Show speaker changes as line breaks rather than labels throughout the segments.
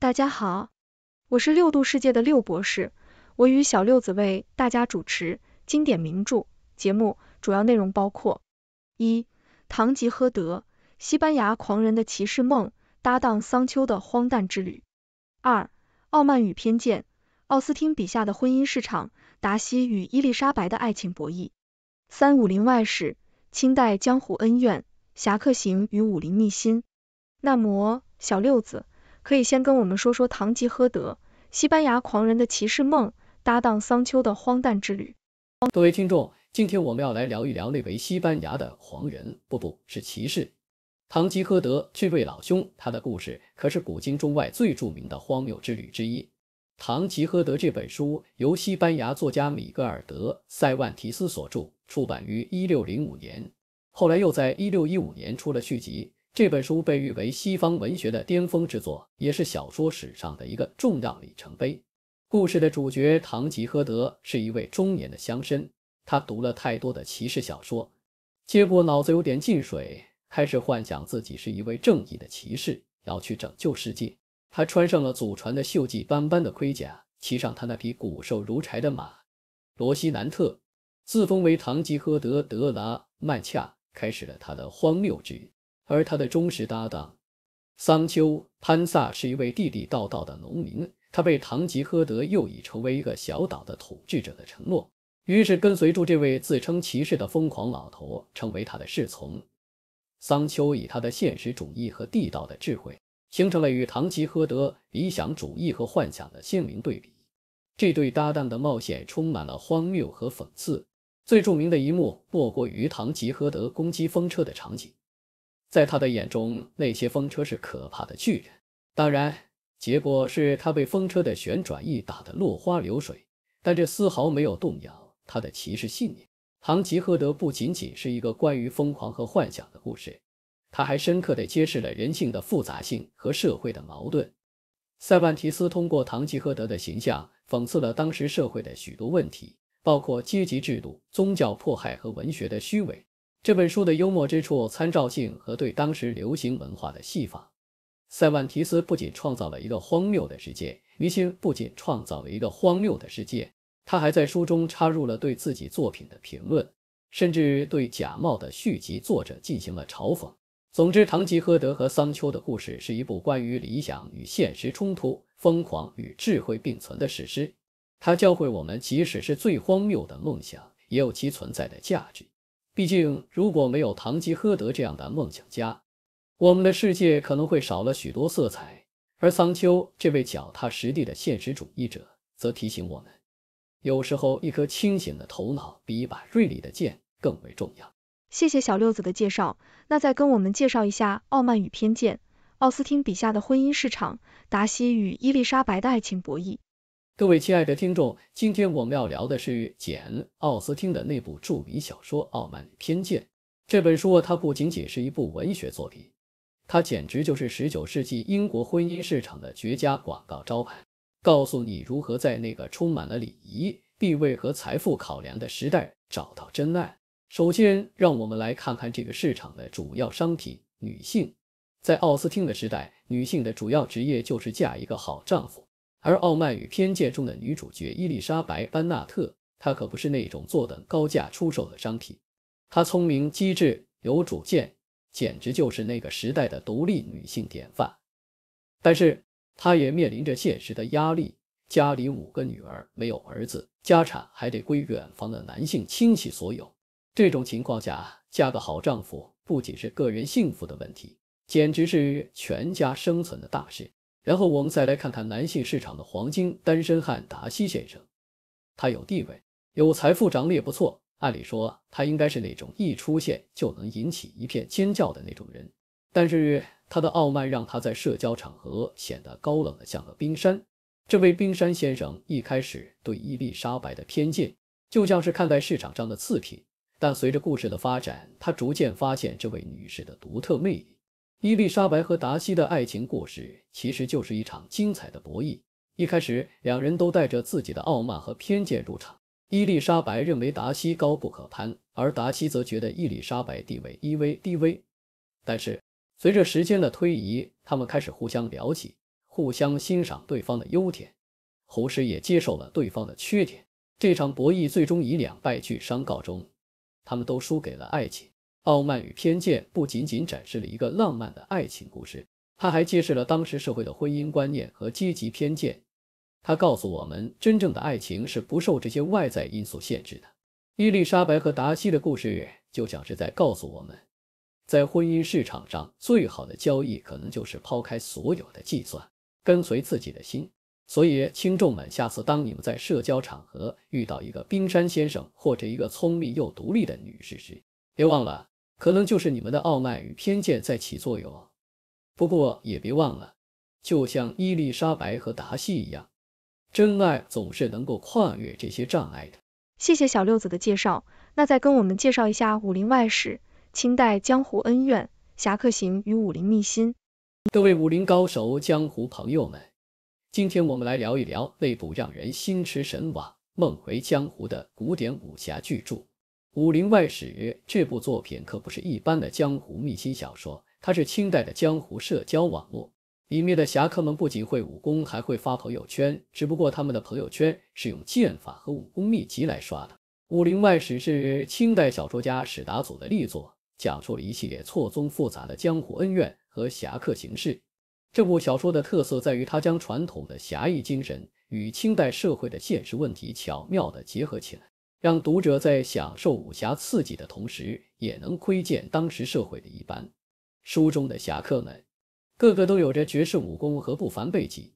大家好，我是六度世界的六博士，我与小六子为大家主持经典名著节目，主要内容包括：一、堂吉诃德，西班牙狂人的骑士梦，搭档桑丘的荒诞之旅；二、傲慢与偏见，奥斯汀笔下的婚姻市场，达西与伊丽莎白的爱情博弈；三、武林外史，清代江湖恩怨，侠客行与武林秘辛。那摩，小六子。可以先跟我们说说《堂吉诃德》，西班牙狂人的骑士梦，搭档桑丘的荒诞之旅。
各位听众，今天我们要来聊一聊那位西班牙的狂人，不，不是骑士，堂吉诃德这位老兄，他的故事可是古今中外最著名的荒谬之旅之一。《堂吉诃德》这本书由西班牙作家米格尔·德·塞万提斯所著，出版于1605年，后来又在1615年出了续集。这本书被誉为西方文学的巅峰之作，也是小说史上的一个重要里程碑。故事的主角唐吉诃德是一位中年的乡绅，他读了太多的骑士小说，结果脑子有点进水，开始幻想自己是一位正义的骑士，要去拯救世界。他穿上了祖传的锈迹斑斑的盔甲，骑上他那匹骨瘦如柴的马罗西南特，自封为唐吉诃德·德·拉曼恰，开始了他的荒谬之旅。而他的忠实搭档桑丘潘萨是一位地地道道的农民，他被唐吉诃德又已成为一个小岛的统治者的承诺，于是跟随住这位自称骑士的疯狂老头，成为他的侍从。桑丘以他的现实主义和地道的智慧，形成了与唐吉诃德理想主义和幻想的鲜明对比。这对搭档的冒险充满了荒谬和讽刺。最著名的一幕莫过于唐吉诃德攻击风车的场景。在他的眼中，那些风车是可怕的巨人。当然，结果是他被风车的旋转翼打得落花流水，但这丝毫没有动摇他的骑士信念。《堂吉诃德》不仅仅是一个关于疯狂和幻想的故事，他还深刻地揭示了人性的复杂性和社会的矛盾。塞万提斯通过唐吉诃德的形象，讽刺了当时社会的许多问题，包括阶级制度、宗教迫害和文学的虚伪。这本书的幽默之处、参照性和对当时流行文化的戏法，塞万提斯不仅创造了一个荒谬的世界，于心不仅创造了一个荒谬的世界，他还在书中插入了对自己作品的评论，甚至对假冒的续集作者进行了嘲讽。总之，《堂吉诃德》和桑丘的故事是一部关于理想与现实冲突、疯狂与智慧并存的史诗。它教会我们，即使是最荒谬的梦想，也有其存在的价值。毕竟，如果没有唐吉诃德这样的梦想家，我们的世界可能会少了许多色彩。而桑丘这位脚踏实地的现实主义者，则提醒我们，有时候一颗清醒的头脑比一把锐利的剑更为重要。
谢谢小六子的介绍，那再跟我们介绍一下《傲慢与偏见》奥斯汀笔下的婚姻市场，达西与伊丽莎白的爱情博弈。
各位亲爱的听众，今天我们要聊的是简·奥斯汀的那部著名小说《傲慢与偏见》。这本书它不仅仅是一部文学作品，它简直就是19世纪英国婚姻市场的绝佳广告招牌，告诉你如何在那个充满了礼仪、地位和财富考量的时代找到真爱。首先，让我们来看看这个市场的主要商品——女性。在奥斯汀的时代，女性的主要职业就是嫁一个好丈夫。而《傲慢与偏见》中的女主角伊丽莎白·班纳特，她可不是那种坐等高价出售的商品。她聪明、机智、有主见，简直就是那个时代的独立女性典范。但是，她也面临着现实的压力：家里五个女儿，没有儿子，家产还得归远方的男性亲戚所有。这种情况下，嫁个好丈夫不仅是个人幸福的问题，简直是全家生存的大事。然后我们再来看看男性市场的黄金单身汉达西先生，他有地位，有财富，长得也不错。按理说，他应该是那种一出现就能引起一片尖叫的那种人。但是他的傲慢让他在社交场合显得高冷的像个冰山。这位冰山先生一开始对伊丽莎白的偏见，就像是看待市场上的次品。但随着故事的发展，他逐渐发现这位女士的独特魅力。伊丽莎白和达西的爱情故事其实就是一场精彩的博弈。一开始，两人都带着自己的傲慢和偏见入场。伊丽莎白认为达西高不可攀，而达西则觉得伊丽莎白地位低微。但是，随着时间的推移，他们开始互相了解，互相欣赏对方的优点，同时也接受了对方的缺点。这场博弈最终以两败俱伤告终，他们都输给了爱情。傲慢与偏见不仅仅展示了一个浪漫的爱情故事，它还揭示了当时社会的婚姻观念和阶级偏见。它告诉我们，真正的爱情是不受这些外在因素限制的。伊丽莎白和达西的故事就像是在告诉我们，在婚姻市场上，最好的交易可能就是抛开所有的计算，跟随自己的心。所以，听众们，下次当你们在社交场合遇到一个冰山先生或者一个聪明又独立的女士时，别忘了。可能就是你们的傲慢与偏见在起作用不过也别忘了，就像伊丽莎白和达西一样，真爱总是能够跨越这些障碍的。
谢谢小六子的介绍，那再跟我们介绍一下《武林外史》、清代江湖恩怨《侠客行》与《武林秘辛》。
各位武林高手、江湖朋友们，今天我们来聊一聊那部让人心驰神往、梦回江湖的古典武侠巨著。《武林外史》这部作品可不是一般的江湖秘辛小说，它是清代的江湖社交网络。里面的侠客们不仅会武功，还会发朋友圈，只不过他们的朋友圈是用剑法和武功秘籍来刷的。《武林外史》是清代小说家史达祖的力作，讲述了一系列错综复杂的江湖恩怨和侠客行事。这部小说的特色在于，它将传统的侠义精神与清代社会的现实问题巧妙地结合起来。让读者在享受武侠刺激的同时，也能窥见当时社会的一般。书中的侠客们，个个都有着绝世武功和不凡背景。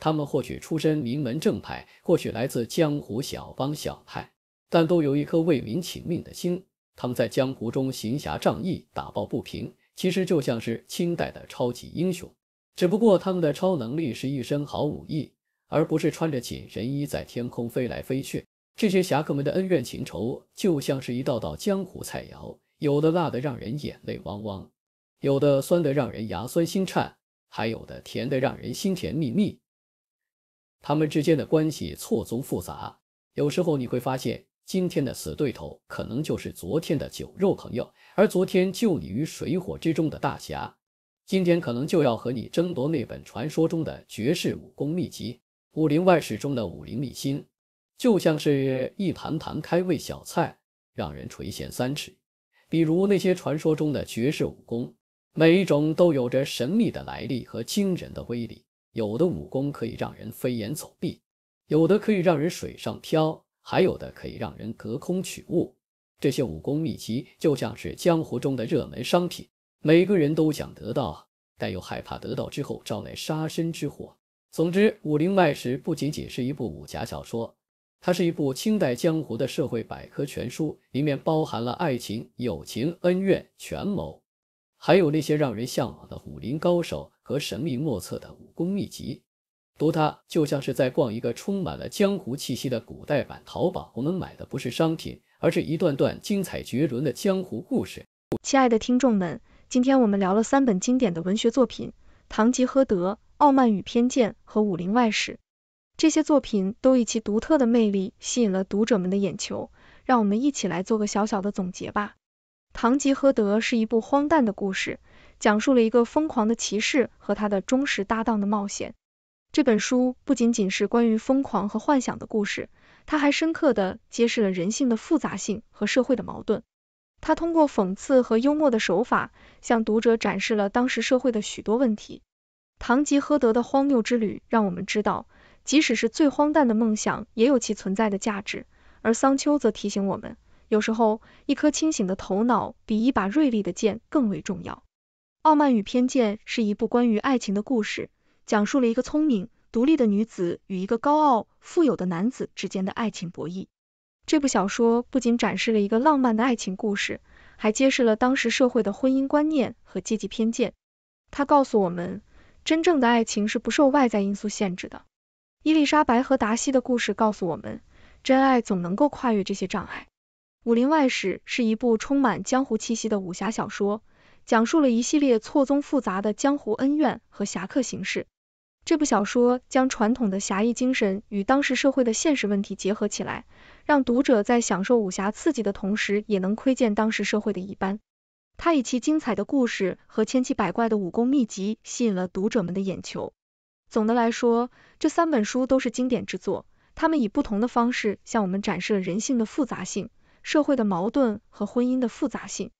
他们或许出身名门正派，或许来自江湖小帮小派，但都有一颗为民请命的心。他们在江湖中行侠仗义，打抱不平，其实就像是清代的超级英雄，只不过他们的超能力是一身好武艺，而不是穿着紧身衣在天空飞来飞去。这些侠客们的恩怨情仇，就像是一道道江湖菜肴，有的辣得让人眼泪汪汪，有的酸得让人牙酸心颤，还有的甜得让人心甜蜜蜜。他们之间的关系错综复杂，有时候你会发现，今天的死对头可能就是昨天的酒肉朋友，而昨天救你于水火之中的大侠，今天可能就要和你争夺那本传说中的绝世武功秘籍《武林外史》中的武林秘辛。就像是一盘盘开胃小菜，让人垂涎三尺。比如那些传说中的绝世武功，每一种都有着神秘的来历和惊人的威力。有的武功可以让人飞檐走壁，有的可以让人水上漂，还有的可以让人隔空取物。这些武功秘籍就像是江湖中的热门商品，每个人都想得到，但又害怕得到之后招来杀身之祸。总之，《武林外史》不仅仅是一部武侠小说。它是一部清代江湖的社会百科全书，里面包含了爱情、友情、恩怨、权谋，还有那些让人向往的武林高手和神秘莫测的武功秘籍。读它就像是在逛一个充满了江湖气息的古代版淘宝，我们买的不是商品，而是一段段精彩绝伦的江湖故事。
亲爱的听众们，今天我们聊了三本经典的文学作品：《堂吉诃德》、《傲慢与偏见》和《武林外史》。这些作品都以其独特的魅力吸引了读者们的眼球，让我们一起来做个小小的总结吧。《堂吉诃德》是一部荒诞的故事，讲述了一个疯狂的骑士和他的忠实搭档的冒险。这本书不仅仅是关于疯狂和幻想的故事，它还深刻地揭示了人性的复杂性和社会的矛盾。它通过讽刺和幽默的手法，向读者展示了当时社会的许多问题。《堂吉诃德》的荒谬之旅让我们知道。即使是最荒诞的梦想，也有其存在的价值。而桑丘则提醒我们，有时候一颗清醒的头脑比一把锐利的剑更为重要。《傲慢与偏见》是一部关于爱情的故事，讲述了一个聪明、独立的女子与一个高傲、富有的男子之间的爱情博弈。这部小说不仅展示了一个浪漫的爱情故事，还揭示了当时社会的婚姻观念和阶级偏见。它告诉我们，真正的爱情是不受外在因素限制的。伊丽莎白和达西的故事告诉我们，真爱总能够跨越这些障碍。《武林外史》是一部充满江湖气息的武侠小说，讲述了一系列错综复杂的江湖恩怨和侠客行事。这部小说将传统的侠义精神与当时社会的现实问题结合起来，让读者在享受武侠刺激的同时，也能窥见当时社会的一般。它以其精彩的故事和千奇百怪的武功秘籍吸引了读者们的眼球。总的来说，这三本书都是经典之作，他们以不同的方式向我们展示了人性的复杂性、社会的矛盾和婚姻的复杂性。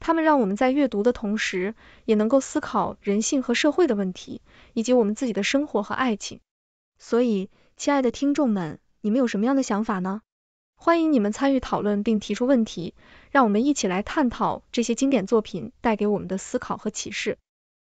他们让我们在阅读的同时，也能够思考人性和社会的问题，以及我们自己的生活和爱情。所以，亲爱的听众们，你们有什么样的想法呢？欢迎你们参与讨论并提出问题，让我们一起来探讨这些经典作品带给我们的思考和启示。